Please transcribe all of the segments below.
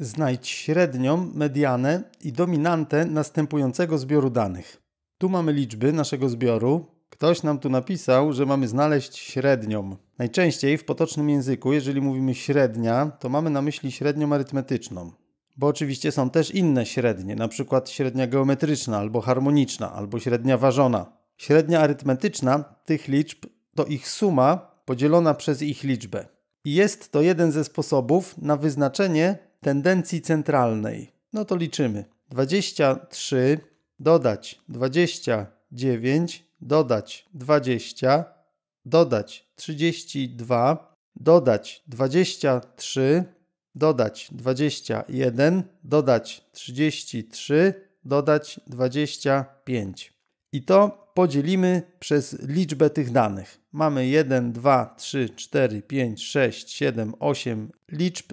Znajdź średnią, medianę i dominantę następującego zbioru danych. Tu mamy liczby naszego zbioru. Ktoś nam tu napisał, że mamy znaleźć średnią. Najczęściej w potocznym języku, jeżeli mówimy średnia, to mamy na myśli średnią arytmetyczną. Bo oczywiście są też inne średnie, na przykład średnia geometryczna albo harmoniczna, albo średnia ważona. Średnia arytmetyczna tych liczb to ich suma podzielona przez ich liczbę. I jest to jeden ze sposobów na wyznaczenie tendencji centralnej. No to liczymy. 23 dodać 29, dodać 20, dodać 32, dodać 23, dodać 21, dodać 33, dodać 25. I to podzielimy przez liczbę tych danych. Mamy 1, 2, 3, 4, 5, 6, 7, 8 liczb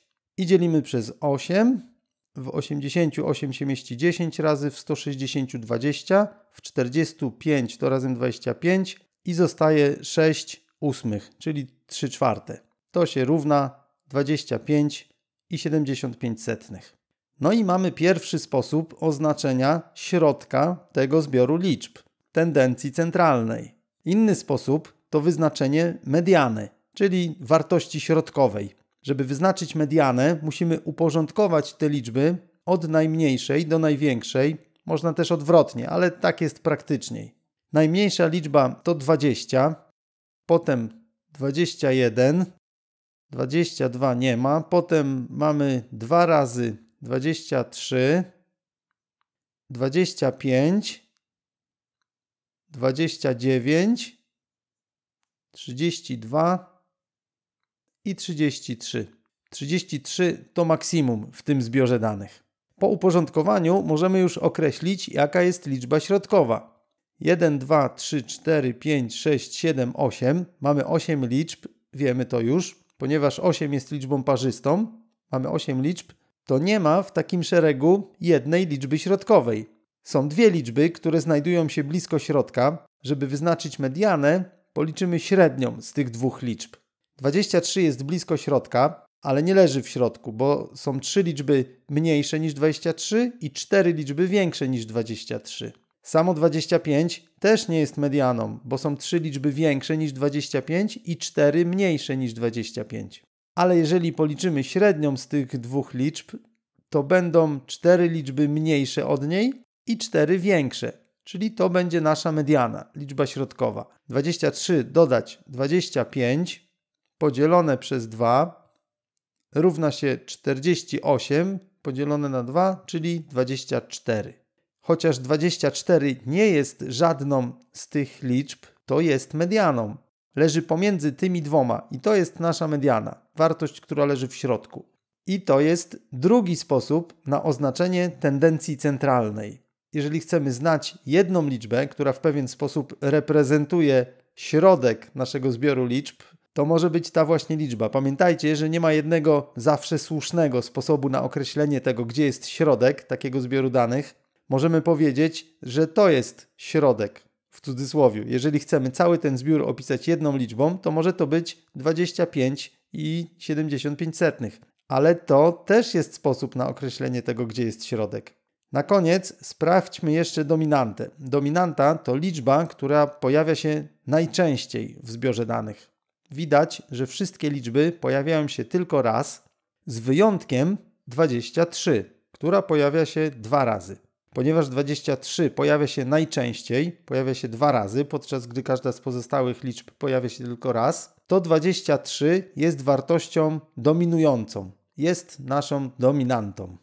i dzielimy przez 8. W 88 się mieści 10 razy, w 160 20, w 45 to razem 25 i zostaje 6 ósmych, czyli 3 czwarte. To się równa 25 i 75 setnych. No i mamy pierwszy sposób oznaczenia środka tego zbioru liczb, tendencji centralnej. Inny sposób to wyznaczenie mediany, czyli wartości środkowej, żeby wyznaczyć medianę, musimy uporządkować te liczby od najmniejszej do największej. Można też odwrotnie, ale tak jest praktyczniej. Najmniejsza liczba to 20, potem 21, 22 nie ma, potem mamy 2 razy 23, 25, 29, 32, i 33. 33 to maksimum w tym zbiorze danych. Po uporządkowaniu możemy już określić, jaka jest liczba środkowa. 1, 2, 3, 4, 5, 6, 7, 8. Mamy 8 liczb, wiemy to już, ponieważ 8 jest liczbą parzystą. Mamy 8 liczb, to nie ma w takim szeregu jednej liczby środkowej. Są dwie liczby, które znajdują się blisko środka. Żeby wyznaczyć medianę, policzymy średnią z tych dwóch liczb. 23 jest blisko środka, ale nie leży w środku, bo są trzy liczby mniejsze niż 23 i cztery liczby większe niż 23. Samo 25 też nie jest medianą, bo są trzy liczby większe niż 25 i cztery mniejsze niż 25. Ale jeżeli policzymy średnią z tych dwóch liczb, to będą cztery liczby mniejsze od niej i cztery większe, czyli to będzie nasza mediana, liczba środkowa. 23 dodać 25 podzielone przez 2 równa się 48 podzielone na 2, czyli 24. Chociaż 24 nie jest żadną z tych liczb, to jest medianą. Leży pomiędzy tymi dwoma i to jest nasza mediana, wartość, która leży w środku. I to jest drugi sposób na oznaczenie tendencji centralnej. Jeżeli chcemy znać jedną liczbę, która w pewien sposób reprezentuje środek naszego zbioru liczb, to może być ta właśnie liczba. Pamiętajcie, że nie ma jednego zawsze słusznego sposobu na określenie tego, gdzie jest środek takiego zbioru danych. Możemy powiedzieć, że to jest środek w cudzysłowie. Jeżeli chcemy cały ten zbiór opisać jedną liczbą, to może to być 25,75. i Ale to też jest sposób na określenie tego, gdzie jest środek. Na koniec sprawdźmy jeszcze dominantę. Dominanta to liczba, która pojawia się najczęściej w zbiorze danych widać, że wszystkie liczby pojawiają się tylko raz, z wyjątkiem 23, która pojawia się dwa razy. Ponieważ 23 pojawia się najczęściej, pojawia się dwa razy, podczas gdy każda z pozostałych liczb pojawia się tylko raz, to 23 jest wartością dominującą, jest naszą dominantą.